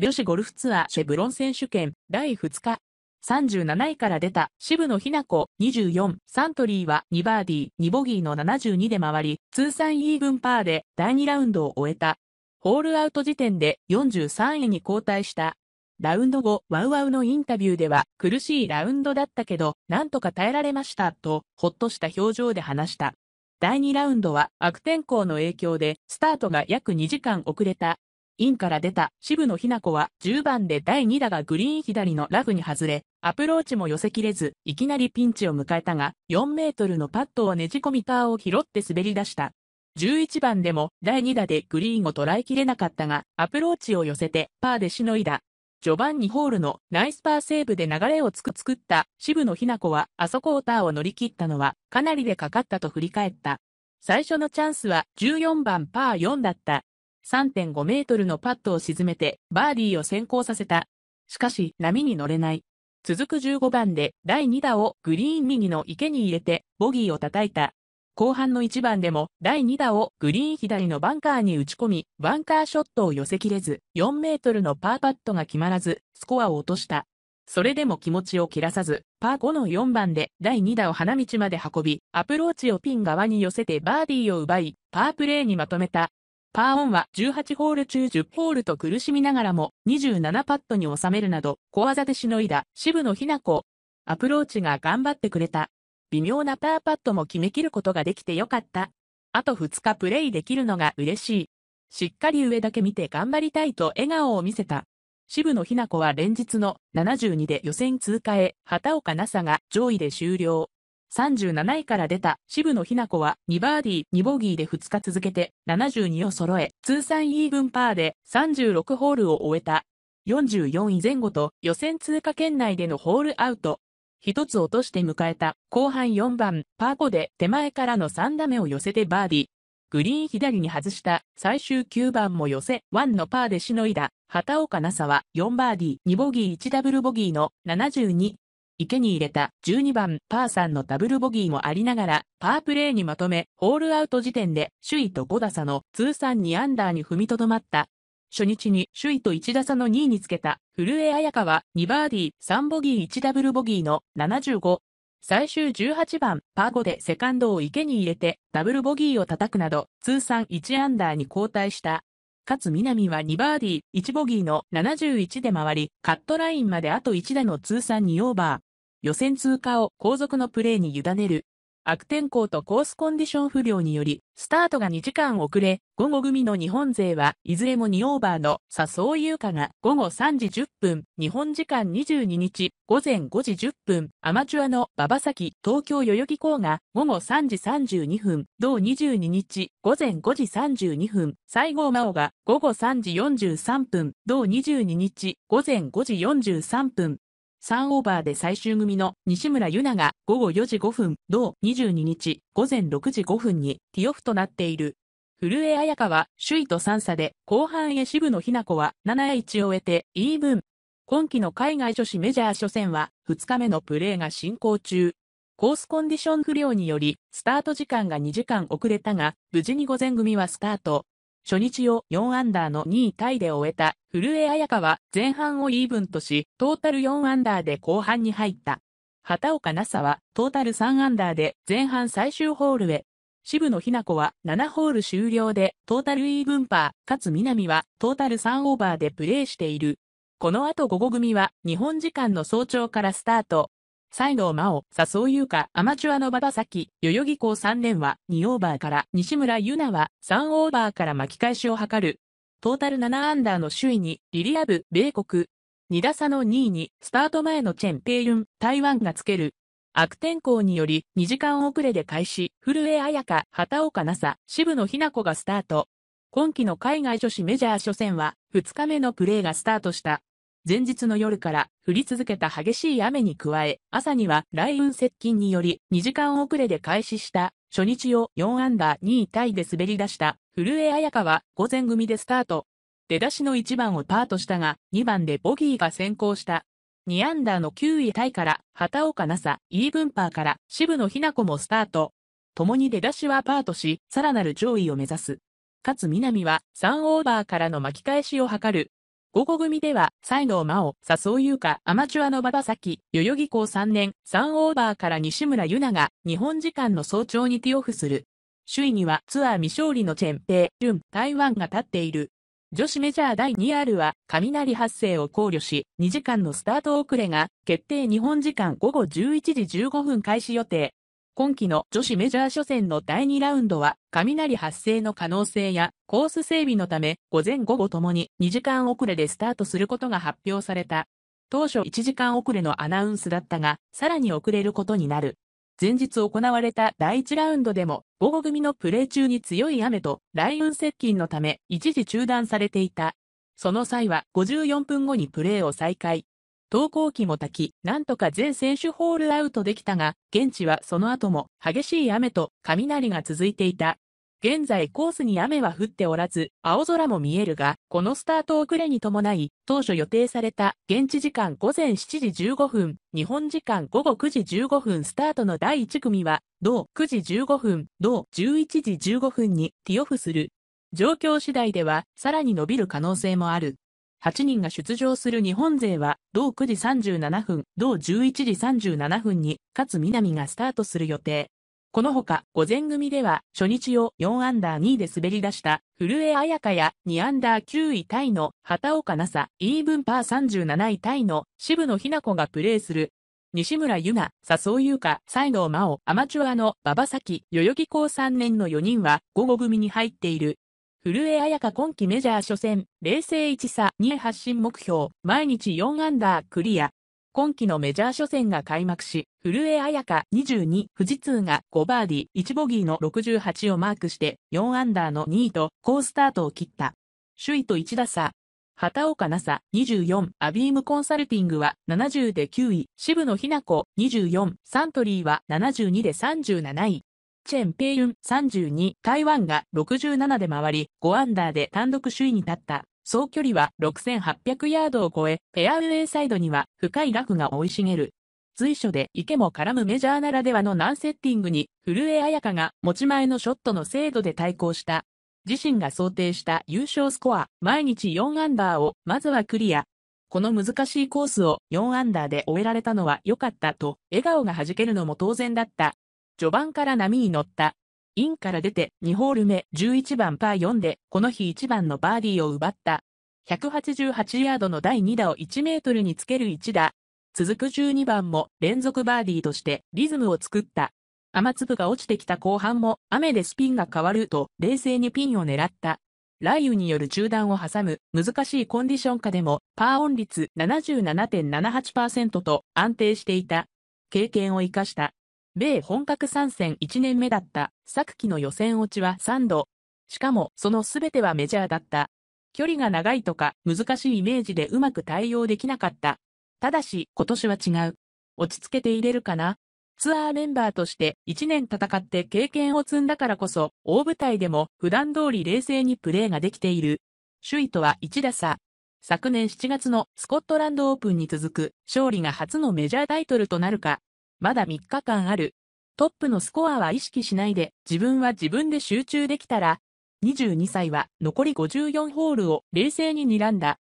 女子ゴルフツアーシェブロン選手権第2日。37位から出た渋野日向子24サントリーは2バーディー2ボギーの72で回り通算イーブンパーで第2ラウンドを終えた。ホールアウト時点で43位に後退した。ラウンド後、ワウワウのインタビューでは苦しいラウンドだったけど、なんとか耐えられましたと、ほっとした表情で話した。第2ラウンドは悪天候の影響でスタートが約2時間遅れた。インから出た渋野日向子は10番で第2打がグリーン左のラフに外れ、アプローチも寄せきれず、いきなりピンチを迎えたが、4メートルのパットをねじ込みターを拾って滑り出した。11番でも第2打でグリーンを捉えきれなかったが、アプローチを寄せてパーでしのいだ。序盤2ホールのナイスパーセーブで流れをつく作った渋野日向子は、あそこをターを乗り切ったのは、かなりでかかったと振り返った。最初のチャンスは14番パー4だった。3.5メートルのパットを沈めて、バーディーを先行させた。しかし、波に乗れない。続く15番で、第2打をグリーン右の池に入れて、ボギーを叩いた。後半の1番でも、第2打をグリーン左のバンカーに打ち込み、バンカーショットを寄せきれず、4メートルのパーパットが決まらず、スコアを落とした。それでも気持ちを切らさず、パー5の4番で第2打を花道まで運び、アプローチをピン側に寄せてバーディーを奪い、パープレーにまとめた。パーオンは18ホール中10ホールと苦しみながらも27パットに収めるなど小技でしのいだ渋野日向子。アプローチが頑張ってくれた。微妙なパーパットも決め切ることができてよかった。あと2日プレイできるのが嬉しい。しっかり上だけ見て頑張りたいと笑顔を見せた。渋野日向子は連日の72で予選通過へ、畑岡奈紗が上位で終了。37位から出た渋野日向子は2バーディー2ボギーで2日続けて72を揃え、通算イーブンパーで36ホールを終えた。44位前後と予選通過圏内でのホールアウト。一つ落として迎えた後半4番パー5で手前からの3打目を寄せてバーディー。グリーン左に外した最終9番も寄せ、1のパーでしのいだ、畑岡奈紗は4バーディー、2ボギー、1ダブルボギーの72。池に入れた12番パーさんのダブルボギーもありながら、パープレーにまとめ、ホールアウト時点で首位と5打差の通算2アンダーに踏みとどまった。初日に首位と1打差の2位につけた古江彩香は2バーディー、3ボギー1ダブルボギーの75。最終18番パー5でセカンドを池に入れてダブルボギーを叩くなど通算1アンダーに後退した。勝みなみは2バーディー、1ボギーの71で回り、カットラインまであと1打の通算2オーバー。予選通過を後続のプレーに委ねる。悪天候とコースコンディション不良により、スタートが2時間遅れ、午後組の日本勢はいずれも2オーバーの笹生優香が午後3時10分、日本時間22日午前5時10分、アマチュアの馬場崎東京代々木港が午後3時32分、同22日午前5時32分、西郷真央が午後3時43分、同22日午前5時43分、3オーバーで最終組の西村優奈が午後4時5分、同22日午前6時5分にティオフとなっている。古江彩香は首位と3差で後半へ渋野日向子は7や1を終えてイーブン。今季の海外女子メジャー初戦は2日目のプレーが進行中。コースコンディション不良によりスタート時間が2時間遅れたが無事に午前組はスタート。初日を4アンダーの2位タイで終えた古江彩香は前半をイーブンとし、トータル4アンダーで後半に入った。畑岡奈紗はトータル3アンダーで前半最終ホールへ。渋野日向子は7ホール終了でトータルイーブンパー、勝南はトータル3オーバーでプレーしている。この後午後組は日本時間の早朝からスタート。西郷真央、笹生優香、アマチュアの馬場崎、代々木校3年は2オーバーから、西村優奈は3オーバーから巻き返しを図る。トータル7アンダーの首位に、リリアブ、米国。2打差の2位に、スタート前のチェン・ペイユン、台湾がつける。悪天候により、2時間遅れで開始、古江彩香、畑岡奈紗、渋野日向子がスタート。今季の海外女子メジャー初戦は、2日目のプレーがスタートした。前日の夜から降り続けた激しい雨に加え、朝には雷雲接近により2時間遅れで開始した初日を4アンダー2位タイで滑り出した古江彩佳は午前組でスタート。出だしの1番をパートしたが、2番でボギーが先行した。2アンダーの9位タイから、畑岡奈紗、イーブンパーから、渋野日向子もスタート。共に出だしはパートし、さらなる上位を目指す。勝南は3オーバーからの巻き返しを図る。午後組では、西野真央、笹生優香、アマチュアの馬場崎、代々木校3年、3オーバーから西村優奈が、日本時間の早朝にティオフする。首位にはツアー未勝利のチェンペイ、ュン、台湾が立っている。女子メジャー第 2R は、雷発生を考慮し、2時間のスタート遅れが、決定日本時間午後11時15分開始予定。今季の女子メジャー初戦の第2ラウンドは、雷発生の可能性や、コース整備のため、午前午後ともに2時間遅れでスタートすることが発表された。当初1時間遅れのアナウンスだったが、さらに遅れることになる。前日行われた第1ラウンドでも、午後組のプレー中に強い雨と雷雲接近のため、一時中断されていた。その際は54分後にプレーを再開。投稿機も滝、なんとか全選手ホールアウトできたが、現地はその後も激しい雨と雷が続いていた。現在コースに雨は降っておらず、青空も見えるが、このスタート遅れに伴い、当初予定された現地時間午前7時15分、日本時間午後9時15分スタートの第1組は、同9時15分、同11時15分にティオフする。状況次第では、さらに伸びる可能性もある。8人が出場する日本勢は、同9時37分、同11時37分に、勝南がスタートする予定。このほか、午前組では、初日を4アンダー2位で滑り出した、古江彩香や2アンダー9位タイの畑岡奈紗、イーブンパー37位タイの渋野日向子がプレーする。西村優奈、佐藤優香、西郷真央、アマチュアの馬場崎、代々木高3年の4人は、午後組に入っている。古江彩香今季メジャー初戦、冷静1差2発進目標、毎日4アンダークリア。今季のメジャー初戦が開幕し、古江彩香22、富士通が5バーディー、1ボギーの68をマークして、4アンダーの2位と、好スタートを切った。首位と1打差。畑岡奈紗24、アビームコンサルティングは70で9位、渋野日向子24、サントリーは72で37位。チェン・ペイユン32、台湾が67で回り、5アンダーで単独首位に立った。総距離は6800ヤードを超え、フェアウェイサイドには深いラフが生い茂る。随所で池も絡むメジャーならではの難セッティングに、古江彩香が持ち前のショットの精度で対抗した。自身が想定した優勝スコア、毎日4アンダーを、まずはクリア。この難しいコースを4アンダーで終えられたのは良かったと、笑顔が弾けるのも当然だった。序盤から波に乗った。インから出て2ホール目11番パー4でこの日1番のバーディーを奪った。188ヤードの第2打を1メートルにつける1打。続く12番も連続バーディーとしてリズムを作った。雨粒が落ちてきた後半も雨でスピンが変わると冷静にピンを狙った。雷雨による中断を挟む難しいコンディション下でもパーオン率77.78%と安定していた。経験を活かした。米本格参戦1年目だった昨季の予選落ちは3度。しかもその全てはメジャーだった。距離が長いとか難しいイメージでうまく対応できなかった。ただし今年は違う。落ち着けていれるかなツアーメンバーとして1年戦って経験を積んだからこそ、大舞台でも普段通り冷静にプレーができている。首位とは1打差。昨年7月のスコットランドオープンに続く勝利が初のメジャータイトルとなるか、まだ3日間ある。トップのスコアは意識しないで、自分は自分で集中できたら、22歳は残り54ホールを冷静に睨んだ。